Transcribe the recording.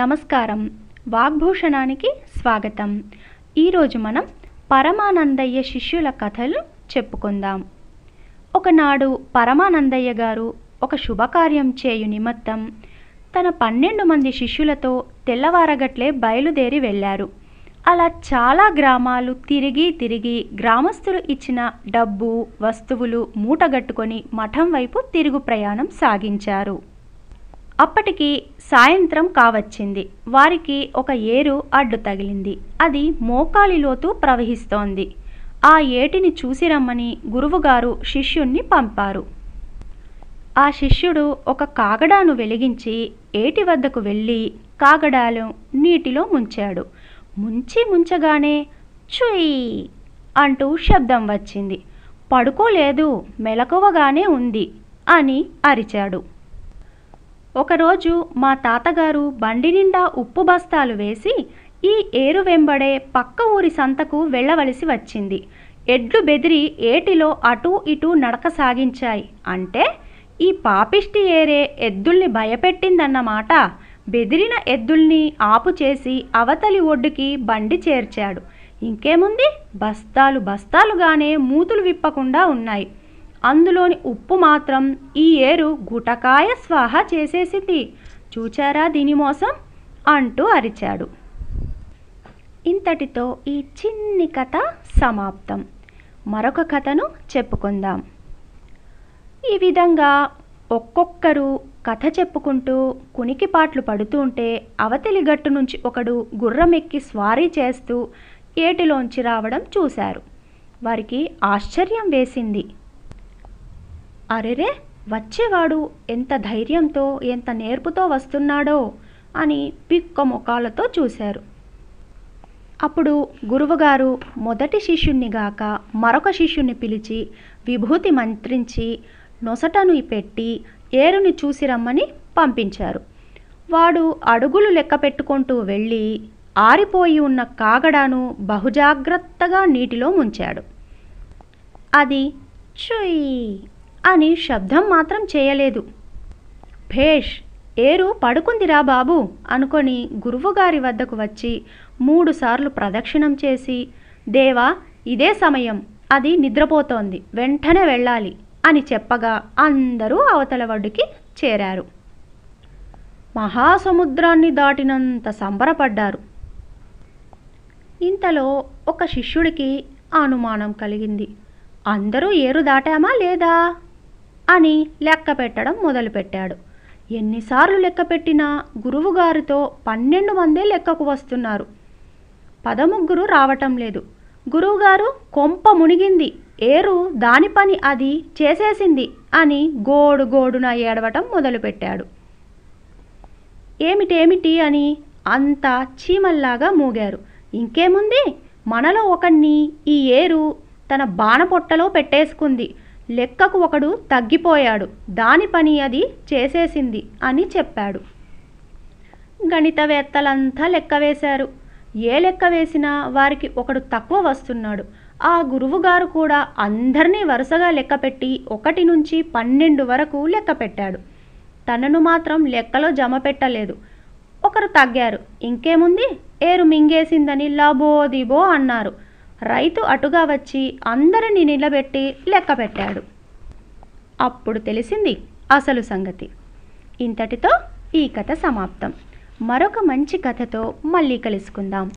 నమస్కారం వాగ్భూషణానికి స్వాగతం ఈరోజు మనం పరమానందయ్య శిష్యుల కథలు చెప్పుకుందాం ఒకనాడు పరమానందయ్య గారు ఒక శుభకార్యం చేయు నిమిత్తం తన పన్నెండు మంది శిష్యులతో తెల్లవారగట్లే బయలుదేరి వెళ్ళారు అలా చాలా గ్రామాలు తిరిగి తిరిగి గ్రామస్తులు ఇచ్చిన డబ్బు వస్తువులు మూటగట్టుకొని మఠం వైపు తిరుగు ప్రయాణం సాగించారు అప్పటికి సాయంత్రం కావచ్చింది వారికి ఒక ఏరు అడ్డు తగిలింది అది మోకాలిలోతు ప్రవహిస్తోంది ఆ ఏటిని చూసి రమ్మని గురువుగారు శిష్యుణ్ణి పంపారు ఆ శిష్యుడు ఒక కాగడాను వెలిగించి ఏటి వద్దకు వెళ్ళి కాగడాలు నీటిలో ముంచాడు ముంచి ముంచగానే చుయ్ అంటూ శబ్దం వచ్చింది పడుకోలేదు మెలకువగానే ఉంది అని అరిచాడు ఒకరోజు మా తాతగారు బండి నిండా ఉప్పు బస్తాలు వేసి ఈ ఏరు వెంబడే పక్క ఊరి సంతకు వెళ్ళవలసి వచ్చింది ఎడ్లు బెదిరి ఏటిలో అటూ ఇటూ నడక సాగించాయి అంటే ఈ పాపిష్టి ఏరే ఎద్దుల్ని భయపెట్టిందన్నమాట బెదిరిన ఎద్దుల్ని ఆపు చేసి అవతలి ఒడ్డుకి బండి చేర్చాడు ఇంకేముంది బస్తాలు బస్తాలుగానే మూతులు విప్పకుండా ఉన్నాయి అందులోని ఉప్పు మాత్రం ఈ ఏరు గుటకాయ స్వాహ చేసేసింది చూచారా దీని మోసం అంటూ అరిచాడు ఇంతటితో ఈ చిన్ని కథ సమాప్తం మరొక కథను చెప్పుకుందాం ఈ విధంగా ఒక్కొక్కరు కథ చెప్పుకుంటూ పాటలు పడుతూ ఉంటే అవతలి గట్టు నుంచి ఒకడు గుర్రమెక్కి స్వారీ చేస్తూ ఏటిలోంచి రావడం చూశారు వారికి ఆశ్చర్యం వేసింది అరెరే వచ్చేవాడు ఎంత ధైర్యంతో ఎంత నేర్పుతో వస్తున్నాడో అని పిక్క ముఖాలతో చూశారు అప్పుడు గురువుగారు మొదటి శిష్యుణ్ణిగాక మరొక శిష్యుణ్ణి పిలిచి విభూతి మంత్రించి నొసటను పెట్టి ఏరుని చూసిరమ్మని పంపించారు వాడు అడుగులు లెక్క పెట్టుకుంటూ వెళ్ళి ఆరిపోయి ఉన్న కాగడాను బహుజాగ్రత్తగా నీటిలో ముంచాడు అది చుయ్ అని శబ్దం మాత్రం చేయలేదు భేష్ ఏరు పడుకుందిరా బాబు అనుకొని గురువుగారి వద్దకు వచ్చి మూడుసార్లు ప్రదక్షిణం చేసి దేవా ఇదే సమయం అది నిద్రపోతోంది వెంటనే వెళ్ళాలి అని చెప్పగా అందరూ అవతల వడ్డుకి చేరారు మహాసముద్రాన్ని దాటినంత సంబరపడ్డారు ఇంతలో ఒక శిష్యుడికి అనుమానం కలిగింది అందరూ ఏరు దాటామా లేదా అని లెక్క పెట్టడం మొదలుపెట్టాడు ఎన్నిసార్లు లెక్క పెట్టినా గురువుగారితో పన్నెండు మందే లెక్కకు వస్తున్నారు పదముగ్గురు రావటం లేదు గురువుగారు కొంప మునిగింది ఏరు దాని పని అది చేసేసింది అని గోడు గోడున ఏడవటం మొదలుపెట్టాడు ఏమిటేమిటి అని అంతా చీమల్లాగా మూగారు ఇంకేముంది మనలో ఒకణ్ణి ఈ ఏరు తన బాణపొట్టలో పెట్టేసుకుంది లెక్కకు ఒకడు తగ్గిపోయాడు దాని పని అది చేసేసింది అని చెప్పాడు గణితవేత్తలంతా లెక్క వేశారు ఏ లెక్క వేసినా వారికి ఒకడు తక్కువ వస్తున్నాడు ఆ గురువుగారు కూడా అందరినీ వరుసగా లెక్కపెట్టి ఒకటి నుంచి పన్నెండు వరకు లెక్క పెట్టాడు తనను మాత్రం లెక్కలో జమ పెట్టలేదు ఒకరు తగ్గారు ఇంకేముంది ఏరు మింగేసిందని లబోదిబో అన్నారు రైతు అటుగా వచ్చి అందరినీ నిలబెట్టి లెక్క పెట్టాడు అప్పుడు తెలిసింది అసలు సంగతి ఇంతటితో ఈ కథ సమాప్తం మరొక మంచి కథతో మళ్ళీ కలుసుకుందాం